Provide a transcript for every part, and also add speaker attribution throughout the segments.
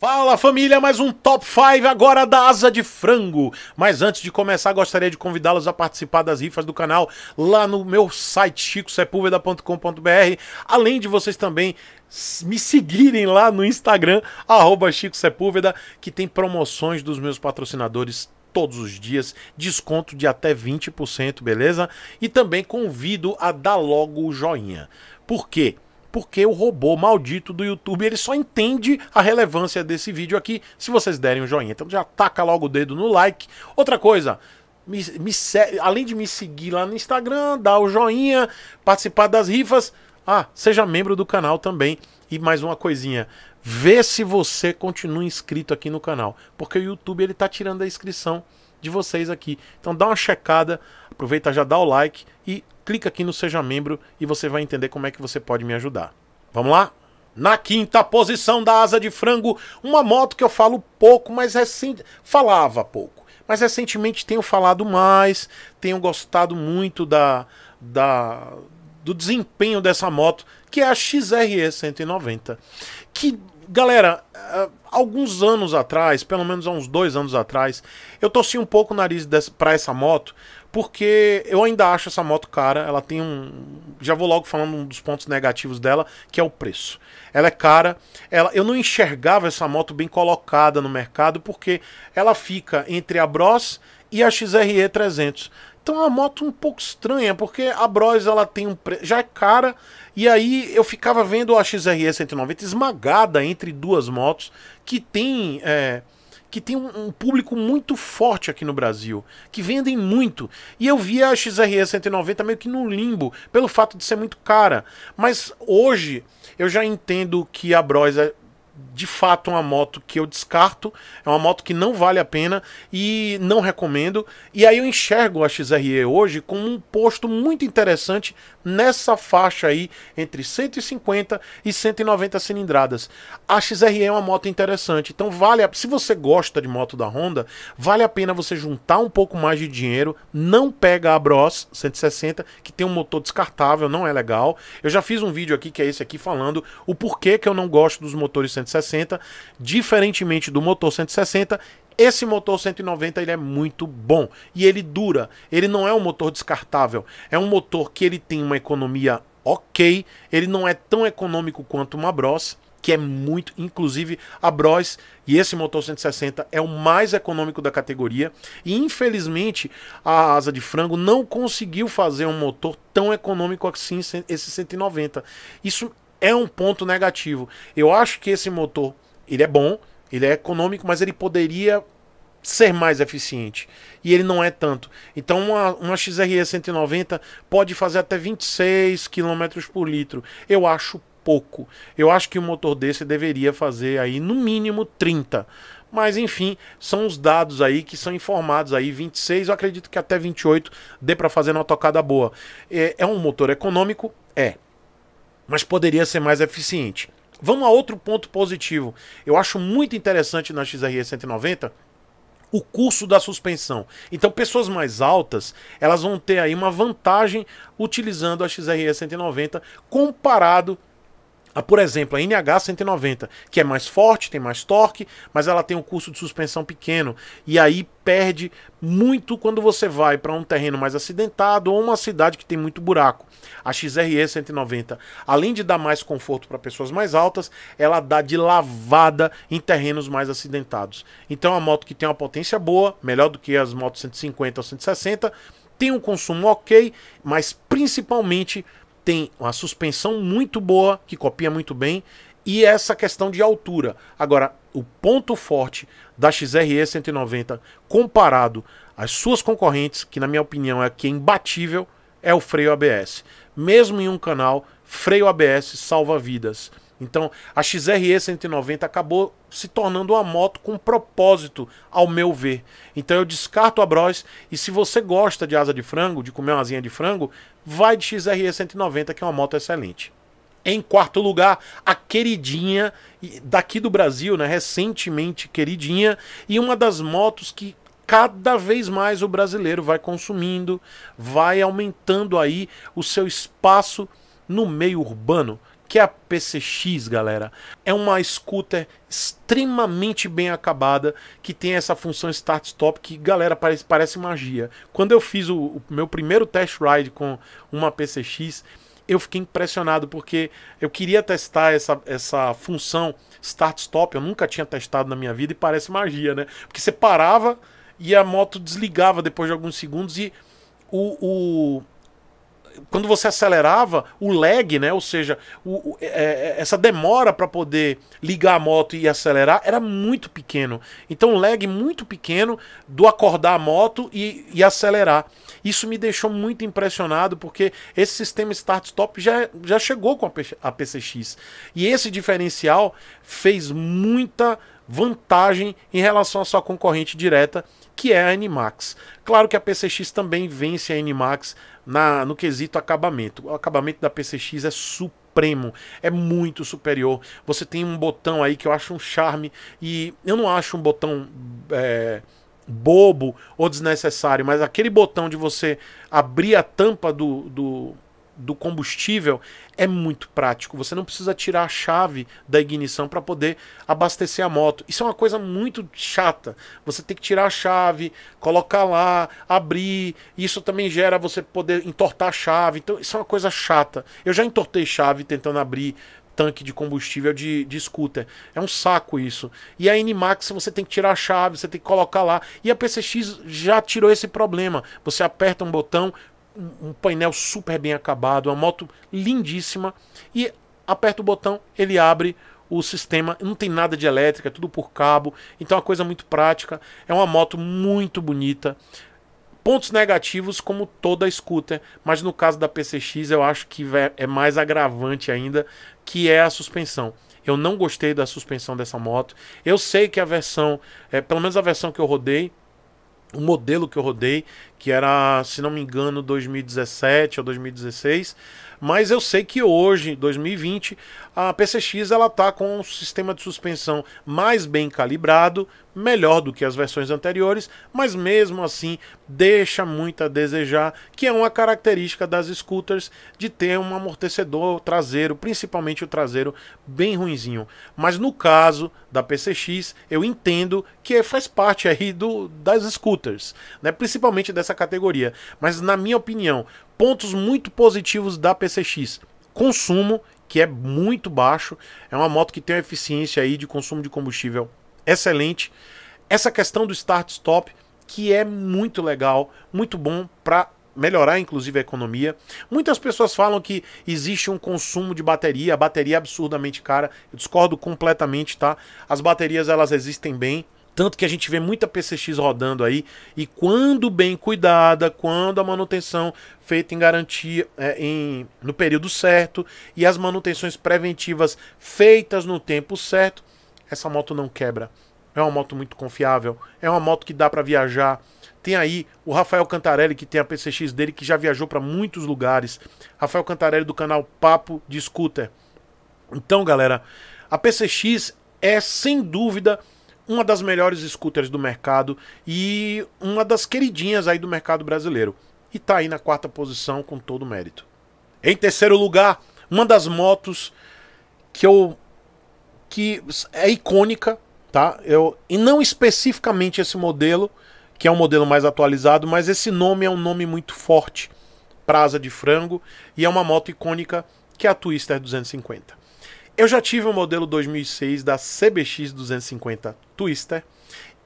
Speaker 1: Fala família, mais um Top 5 agora da Asa de Frango. Mas antes de começar, gostaria de convidá-los a participar das rifas do canal lá no meu site chicosepulveda.com.br, além de vocês também me seguirem lá no Instagram, arroba Chico Sepúlveda, que tem promoções dos meus patrocinadores todos os dias, desconto de até 20%, beleza? E também convido a dar logo o joinha. Por quê? porque o robô maldito do YouTube ele só entende a relevância desse vídeo aqui se vocês derem um joinha. Então já taca logo o dedo no like. Outra coisa, me, me, além de me seguir lá no Instagram, dar o joinha, participar das rifas, ah, seja membro do canal também. E mais uma coisinha, vê se você continua inscrito aqui no canal, porque o YouTube ele tá tirando a inscrição de vocês aqui. Então dá uma checada Aproveita já dá o like e clica aqui no seja membro e você vai entender como é que você pode me ajudar. Vamos lá? Na quinta posição da asa de frango, uma moto que eu falo pouco, mas recente falava pouco, mas recentemente tenho falado mais, tenho gostado muito da, da do desempenho dessa moto, que é a XRE 190, que Galera, eh, alguns anos atrás, pelo menos há uns dois anos atrás, eu torci um pouco o nariz para pra essa moto, porque eu ainda acho essa moto cara. Ela tem um. Já vou logo falando um dos pontos negativos dela, que é o preço. Ela é cara. Ela, eu não enxergava essa moto bem colocada no mercado, porque ela fica entre a Bros e a XRE 300. Então é uma moto um pouco estranha, porque a Bros ela tem um pre... já é cara, e aí eu ficava vendo a XRE 190 esmagada entre duas motos que tem é... que tem um público muito forte aqui no Brasil, que vendem muito. E eu via a XRE 190 meio que no limbo, pelo fato de ser muito cara. Mas hoje eu já entendo que a Bros é de fato é uma moto que eu descarto, é uma moto que não vale a pena e não recomendo. E aí eu enxergo a XRE hoje como um posto muito interessante nessa faixa aí entre 150 e 190 cilindradas. A XRE é uma moto interessante, então vale, a... se você gosta de moto da Honda, vale a pena você juntar um pouco mais de dinheiro, não pega a Bros 160 que tem um motor descartável, não é legal. Eu já fiz um vídeo aqui que é esse aqui falando o porquê que eu não gosto dos motores 160 160. Diferentemente do motor 160, esse motor 190 ele é muito bom e ele dura. Ele não é um motor descartável, é um motor que ele tem uma economia ok, ele não é tão econômico quanto uma Bros, que é muito, inclusive a Bros e esse motor 160 é o mais econômico da categoria e infelizmente a asa de frango não conseguiu fazer um motor tão econômico assim esse 190. Isso é um ponto negativo. Eu acho que esse motor, ele é bom, ele é econômico, mas ele poderia ser mais eficiente. E ele não é tanto. Então uma, uma XRE 190 pode fazer até 26 km por litro. Eu acho pouco. Eu acho que o um motor desse deveria fazer aí no mínimo 30. Mas enfim, são os dados aí que são informados aí. 26, eu acredito que até 28 dê para fazer uma tocada boa. É, é um motor econômico? É mas poderia ser mais eficiente. Vamos a outro ponto positivo. Eu acho muito interessante na XRE 190 o curso da suspensão. Então, pessoas mais altas, elas vão ter aí uma vantagem utilizando a XRE 190 comparado ah, por exemplo, a NH190, que é mais forte, tem mais torque, mas ela tem um curso de suspensão pequeno. E aí perde muito quando você vai para um terreno mais acidentado ou uma cidade que tem muito buraco. A XRE 190, além de dar mais conforto para pessoas mais altas, ela dá de lavada em terrenos mais acidentados. Então, é uma moto que tem uma potência boa, melhor do que as motos 150 ou 160, tem um consumo ok, mas principalmente tem uma suspensão muito boa, que copia muito bem, e essa questão de altura. Agora, o ponto forte da XRE 190 comparado às suas concorrentes, que na minha opinião é a que é imbatível, é o freio ABS. Mesmo em um canal, freio ABS salva vidas. Então, a XRE 190 acabou se tornando uma moto com propósito, ao meu ver. Então, eu descarto a Bros. E se você gosta de asa de frango, de comer uma asinha de frango, vai de XRE 190, que é uma moto excelente. Em quarto lugar, a queridinha daqui do Brasil, né, recentemente queridinha, e uma das motos que cada vez mais o brasileiro vai consumindo, vai aumentando aí o seu espaço no meio urbano que é a PCX, galera. É uma scooter extremamente bem acabada que tem essa função start-stop que, galera, parece, parece magia. Quando eu fiz o, o meu primeiro test ride com uma PCX, eu fiquei impressionado porque eu queria testar essa, essa função start-stop. Eu nunca tinha testado na minha vida e parece magia, né? Porque você parava e a moto desligava depois de alguns segundos e o, o quando você acelerava, o lag, né? Ou seja, o, o, é, é essa demora para poder ligar a moto e acelerar era muito pequeno. Então, um lag muito pequeno do acordar a moto e, e acelerar. Isso me deixou muito impressionado porque esse sistema start-stop já, já chegou com a PCX. E esse diferencial fez muita vantagem em relação à sua concorrente direta, que é a Animax. Claro que a PCX também vence a Animax na, no quesito acabamento. O acabamento da PCX é super supremo, é muito superior. Você tem um botão aí que eu acho um charme e eu não acho um botão é, bobo ou desnecessário, mas aquele botão de você abrir a tampa do, do, do combustível é muito prático. Você não precisa tirar a chave da ignição para poder abastecer a moto. Isso é uma coisa muito chata. Você tem que tirar a chave, colocar lá, abrir. Isso também gera você poder entortar a chave. Então, isso é uma coisa chata. Eu já entortei chave tentando abrir tanque de combustível de, de scooter. É um saco isso. E a NMAX você tem que tirar a chave, você tem que colocar lá. E a PCX já tirou esse problema. Você aperta um botão, um painel super bem acabado, uma moto lindíssima e aperta o botão, ele abre o sistema, não tem nada de elétrica, é tudo por cabo, então é uma coisa muito prática. É uma moto muito bonita. Pontos negativos, como toda scooter, mas no caso da PCX eu acho que é, é mais agravante ainda, que é a suspensão. Eu não gostei da suspensão dessa moto. Eu sei que a versão, é, pelo menos a versão que eu rodei, o modelo que eu rodei, que era, se não me engano, 2017 ou 2016, mas eu sei que hoje, 2020, a PCX ela tá com um sistema de suspensão mais bem calibrado, melhor do que as versões anteriores, mas mesmo assim deixa muito a desejar, que é uma característica das scooters de ter um amortecedor traseiro, principalmente o traseiro bem ruinzinho. Mas no caso da PCX, eu entendo que faz parte aí do, das scooters, né? principalmente dessa categoria. Mas na minha opinião, pontos muito positivos da PCX consumo que é muito baixo. É uma moto que tem uma eficiência aí de consumo de combustível excelente. Essa questão do start-stop, que é muito legal, muito bom para melhorar inclusive a economia. Muitas pessoas falam que existe um consumo de bateria, a bateria é absurdamente cara. Eu discordo completamente, tá? As baterias elas existem bem. Tanto que a gente vê muita PCX rodando aí e quando bem cuidada, quando a manutenção feita em garantia é, em, no período certo e as manutenções preventivas feitas no tempo certo, essa moto não quebra. É uma moto muito confiável, é uma moto que dá para viajar. Tem aí o Rafael Cantarelli, que tem a PCX dele, que já viajou para muitos lugares. Rafael Cantarelli do canal Papo de Scooter. Então, galera, a PCX é sem dúvida uma das melhores scooters do mercado e uma das queridinhas aí do mercado brasileiro. E tá aí na quarta posição com todo mérito. Em terceiro lugar, uma das motos que eu que é icônica, tá? Eu e não especificamente esse modelo, que é um modelo mais atualizado, mas esse nome é um nome muito forte. Praza de frango e é uma moto icônica que é a Twister 250. Eu já tive o um modelo 2006 da CBX 250 Twister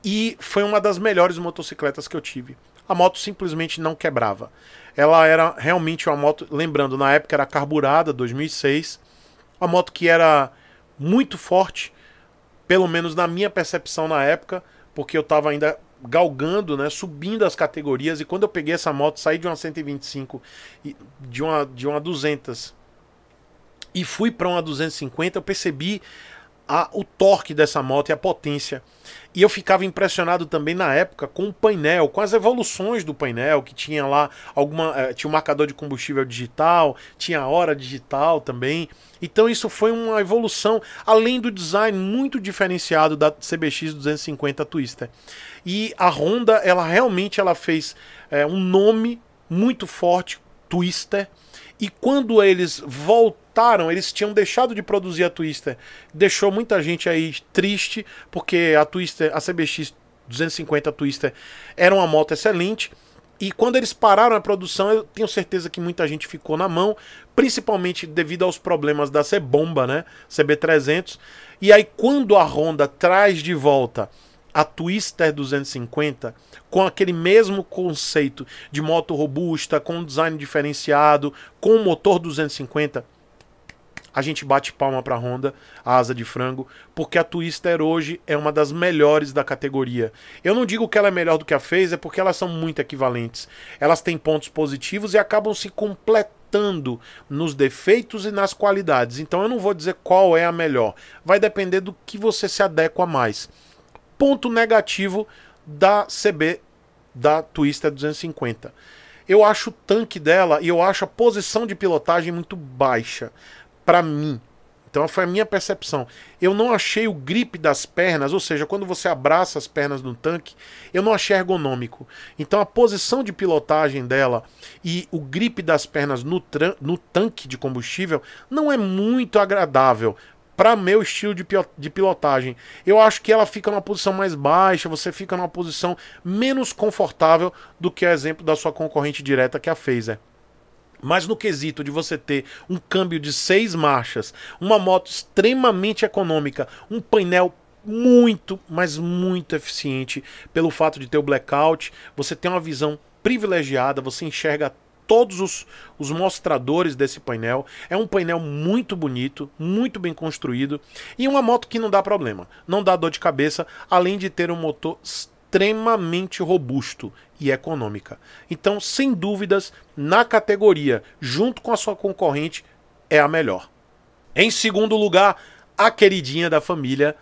Speaker 1: e foi uma das melhores motocicletas que eu tive. A moto simplesmente não quebrava. Ela era realmente uma moto, lembrando, na época era carburada 2006, uma moto que era muito forte, pelo menos na minha percepção na época, porque eu estava ainda galgando, né, subindo as categorias e quando eu peguei essa moto, saí de uma 125 de uma de uma 200 e fui para uma 250, eu percebi a, o torque dessa moto e a potência. E eu ficava impressionado também na época com o painel, com as evoluções do painel, que tinha lá alguma. Eh, tinha um marcador de combustível digital, tinha a hora digital também. Então isso foi uma evolução, além do design muito diferenciado da CBX 250 Twister. E a Honda, ela realmente ela fez é, um nome muito forte, Twister e quando eles voltaram, eles tinham deixado de produzir a Twister. Deixou muita gente aí triste, porque a Twister, a CBX 250 a Twister era uma moto excelente. E quando eles pararam a produção, eu tenho certeza que muita gente ficou na mão, principalmente devido aos problemas da C-Bomba, né? CB300. E aí, quando a Honda traz de volta a Twister 250 com aquele mesmo conceito de moto robusta, com design diferenciado, com motor 250, a gente bate palma para a Honda, a asa de frango, porque a Twister hoje é uma das melhores da categoria. Eu não digo que ela é melhor do que a fez, é porque elas são muito equivalentes. Elas têm pontos positivos e acabam se completando nos defeitos e nas qualidades. Então eu não vou dizer qual é a melhor, vai depender do que você se adequa mais ponto negativo da CB da Twister 250. Eu acho o tanque dela e eu acho a posição de pilotagem muito baixa para mim. Então foi a minha percepção. Eu não achei o grip das pernas, ou seja, quando você abraça as pernas no tanque, eu não achei ergonômico. Então a posição de pilotagem dela e o grip das pernas no, no tanque de combustível não é muito agradável para meu estilo de, pilotagem. Eu acho que ela fica numa posição mais baixa, você fica numa posição menos confortável do que o exemplo da sua concorrente direta que é a Phaser. Mas no quesito de você ter um câmbio de seis marchas, uma moto extremamente econômica, um painel muito, mas muito eficiente pelo fato de ter o blackout, você tem uma visão privilegiada, você enxerga todos os, os mostradores desse painel. É um painel muito bonito, muito bem construído e uma moto que não dá problema, não dá dor de cabeça, além de ter um motor extremamente robusto e econômica. Então, sem dúvidas, na categoria, junto com a sua concorrente, é a melhor. Em segundo lugar, a queridinha da família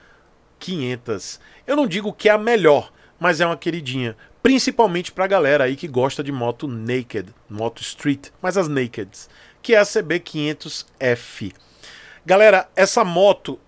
Speaker 1: 500. Eu não digo que é a melhor, mas é uma queridinha, principalmente para a galera aí que gosta de moto naked, moto street, mas as nakeds, que é a CB500F. Galera, essa moto,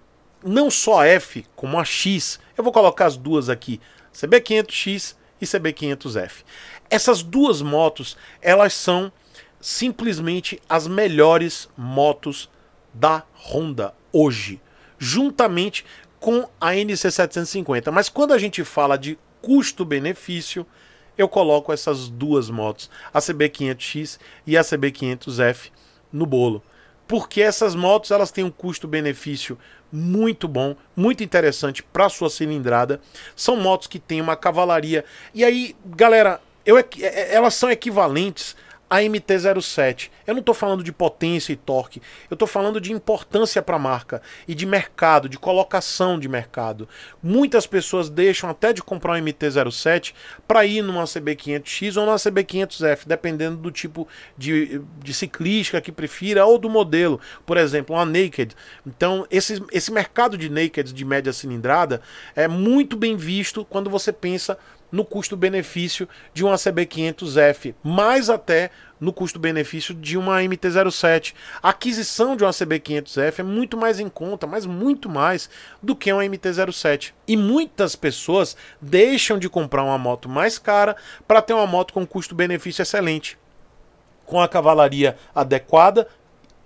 Speaker 1: não só a F, como a X, eu vou colocar as duas aqui, CB500X e CB500F. Essas duas motos, elas são simplesmente as melhores motos da Honda hoje, juntamente com a NC750. Mas quando a gente fala de custo-benefício, eu coloco essas duas motos, a CB500X e a CB500F, no bolo. Porque essas motos elas têm um custo-benefício muito bom, muito interessante para sua cilindrada. São motos que têm uma cavalaria. E aí, galera, eu, é, é, elas são equivalentes a MT-07. Eu não estou falando de potência e torque, eu estou falando de importância para a marca e de mercado, de colocação de mercado. Muitas pessoas deixam até de comprar uma MT-07 para ir numa CB500X ou numa CB500F, dependendo do tipo de, de ciclística que prefira ou do modelo. Por exemplo, uma Naked. Então, esse, esse mercado de Naked de média cilindrada é muito bem visto quando você pensa no custo-benefício de uma CB500F, mais até no custo-benefício de uma MT-07. A aquisição de uma CB500F é muito mais em conta, mas muito mais do que uma MT-07. E muitas pessoas deixam de comprar uma moto mais cara para ter uma moto com custo-benefício excelente com a cavalaria adequada,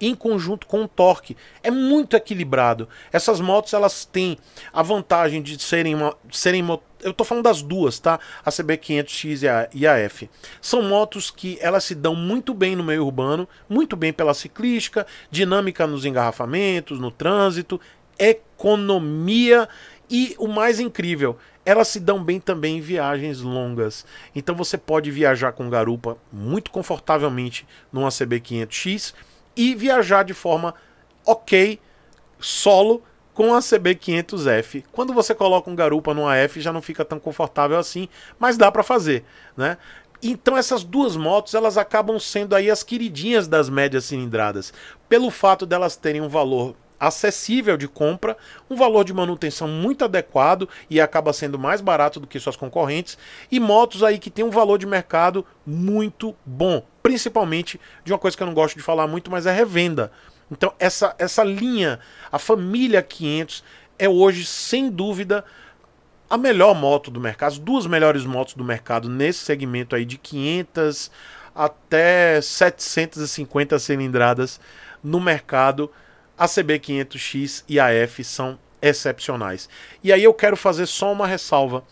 Speaker 1: em conjunto com o torque. É muito equilibrado. Essas motos elas têm a vantagem de serem uma, serem eu tô falando das duas, tá? A CB500X e a, e a F. São motos que elas se dão muito bem no meio urbano, muito bem pela ciclística, dinâmica nos engarrafamentos, no trânsito, economia e o mais incrível, elas se dão bem também em viagens longas. Então você pode viajar com garupa muito confortavelmente numa CB500X e viajar de forma ok, solo, com a CB500F. Quando você coloca um garupa no AF já não fica tão confortável assim, mas dá para fazer, né? Então essas duas motos, elas acabam sendo aí as queridinhas das médias cilindradas, pelo fato delas terem um valor acessível de compra, um valor de manutenção muito adequado e acaba sendo mais barato do que suas concorrentes, e motos aí que tem um valor de mercado muito bom, principalmente de uma coisa que eu não gosto de falar muito, mas é revenda. Então, essa, essa linha, a família 500, é hoje, sem dúvida, a melhor moto do mercado, as duas melhores motos do mercado nesse segmento aí de 500 até 750 cilindradas no mercado. A CB500X e a F são excepcionais. E aí eu quero fazer só uma ressalva.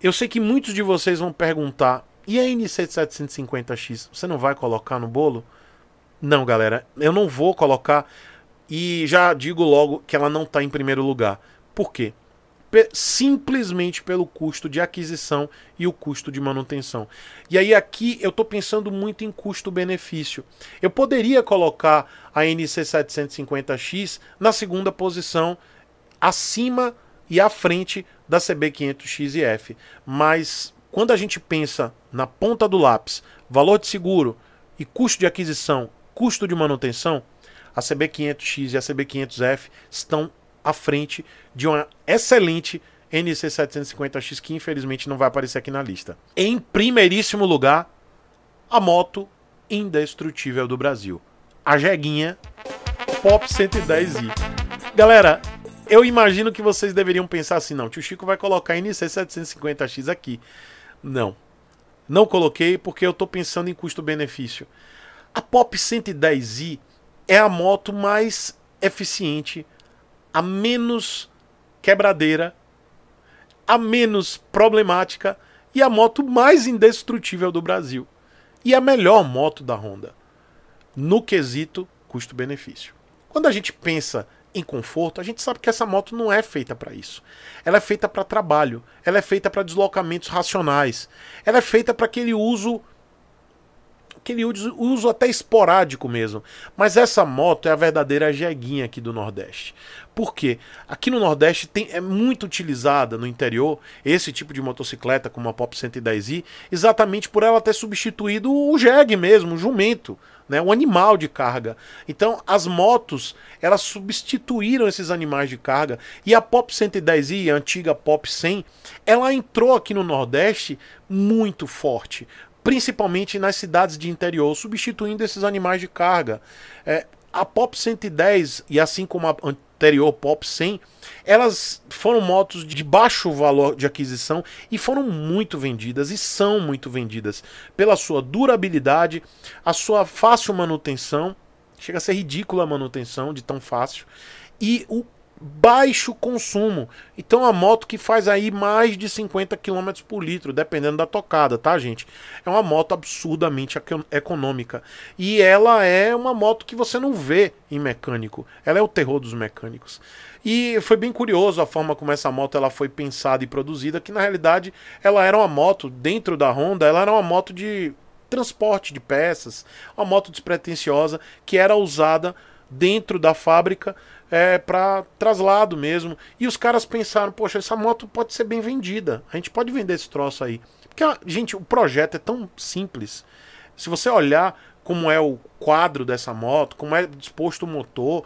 Speaker 1: Eu sei que muitos de vocês vão perguntar e a NC750X, você não vai colocar no bolo? Não, galera, eu não vou colocar. E já digo logo que ela não está em primeiro lugar. Por quê? simplesmente pelo custo de aquisição e o custo de manutenção. E aí aqui eu estou pensando muito em custo-benefício. Eu poderia colocar a NC750X na segunda posição, acima e à frente da CB500X e F, mas quando a gente pensa na ponta do lápis, valor de seguro e custo de aquisição, custo de manutenção, a CB500X e a CB500F estão à frente de uma excelente NC750X que infelizmente não vai aparecer aqui na lista. Em primeiríssimo lugar, a moto indestrutível do Brasil, a Jeguinha Pop 110i. Galera, eu imagino que vocês deveriam pensar assim, não, tio Chico vai colocar NC750X aqui. Não. Não coloquei porque eu estou pensando em custo-benefício. A Pop 110i é a moto mais eficiente, a menos quebradeira, a menos problemática e a moto mais indestrutível do Brasil. E a melhor moto da Honda no quesito custo-benefício. Quando a gente pensa em conforto, a gente sabe que essa moto não é feita para isso. Ela é feita para trabalho, ela é feita para deslocamentos racionais, ela é feita para aquele uso aquele uso, até esporádico mesmo. Mas essa moto é a verdadeira jeguinha aqui do Nordeste. Por quê? Aqui no Nordeste tem, é muito utilizada no interior esse tipo de motocicleta como a Pop 110i, exatamente por ela ter substituído o jegue mesmo, o jumento né? um animal de carga. Então, as motos, elas substituíram esses animais de carga. E a Pop 110i, a antiga Pop 100, ela entrou aqui no Nordeste muito forte. Principalmente nas cidades de interior, substituindo esses animais de carga. É, a Pop 110, e assim como a anterior Pop 100, elas foram motos de baixo valor de aquisição e foram muito vendidas e são muito vendidas pela sua durabilidade, a sua fácil manutenção, chega a ser ridícula a manutenção de tão fácil, e o baixo consumo. Então a moto que faz aí mais de 50 km por litro, dependendo da tocada, tá, gente? É uma moto absurdamente econômica. E ela é uma moto que você não vê em mecânico. Ela é o terror dos mecânicos. E foi bem curioso a forma como essa moto ela foi pensada e produzida, que na realidade ela era uma moto dentro da Honda, ela era uma moto de transporte de peças, uma moto despretensiosa que era usada dentro da fábrica é, para traslado mesmo. E os caras pensaram, poxa, essa moto pode ser bem vendida. A gente pode vender esse troço aí. Porque, ah, gente, o projeto é tão simples. Se você olhar como é o quadro dessa moto, como é disposto o motor,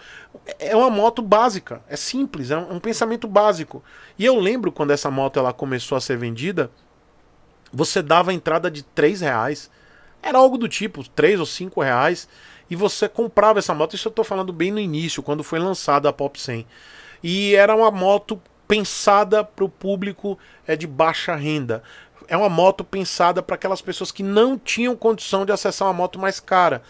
Speaker 1: é uma moto básica, é simples, é um é pensamento básico. E eu lembro quando essa moto ela começou a ser vendida, você dava a entrada de 3 reais. Era algo do tipo, 3 ou 5 reais e você comprava essa moto. Isso eu estou falando bem no início, quando foi lançada a Pop 100. E era uma moto pensada para o público é, de baixa renda. É uma moto pensada para aquelas pessoas que não tinham condição de acessar uma moto mais cara.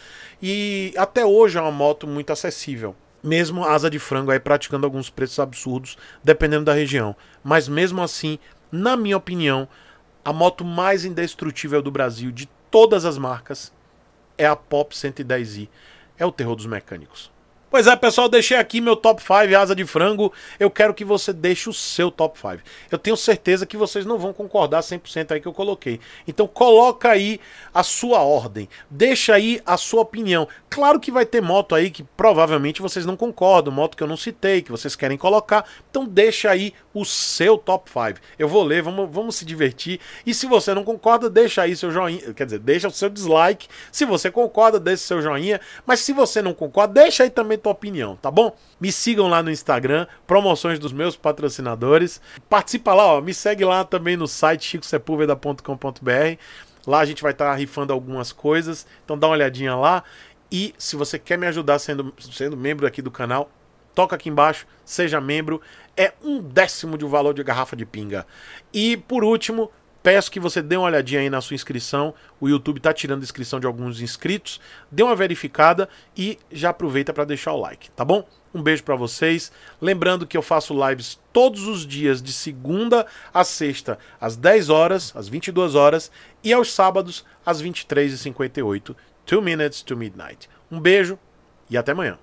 Speaker 1: E até hoje é uma moto muito acessível. Mesmo asa de frango aí praticando alguns preços absurdos, dependendo da região. Mas mesmo assim, na minha opinião, a moto mais indestrutível do Brasil de todas as marcas é a Pop 110i. É o terror dos mecânicos. Pois é, pessoal, deixei aqui meu top 5 asa de frango. Eu quero que você deixe o seu top 5. Eu tenho certeza que vocês não vão concordar 100% aí que eu coloquei. Então coloca aí a sua ordem. Deixa aí a sua opinião. Claro que vai ter moto aí que provavelmente vocês não concordam, moto que eu não citei, que vocês querem colocar. Então deixa aí o seu top 5. Eu vou ler, vamos, vamos se divertir. E se você não concorda, deixa aí seu joinha, quer dizer, deixa o seu dislike. Se você concorda, deixa o seu joinha, mas se você não concorda, deixa aí também principalmente tua opinião, tá bom? Me sigam lá no Instagram, promoções dos meus patrocinadores. Participa lá, ó, me segue lá também no site chicosepulveda.com.br. Lá a gente vai estar tá rifando algumas coisas, então dá uma olhadinha lá. E se você quer me ajudar sendo, sendo membro aqui do canal, toca aqui embaixo, seja membro. É um décimo de um valor de garrafa de pinga. E por último, Peço que você dê uma olhadinha aí na sua inscrição. O YouTube está tirando a inscrição de alguns inscritos. Dê uma verificada e já aproveita para deixar o like, tá bom? Um beijo para vocês. Lembrando que eu faço lives todos os dias de segunda a sexta às 10 horas, às 22 horas e aos sábados às 23h58. Two minutes to midnight. Um beijo e até amanhã.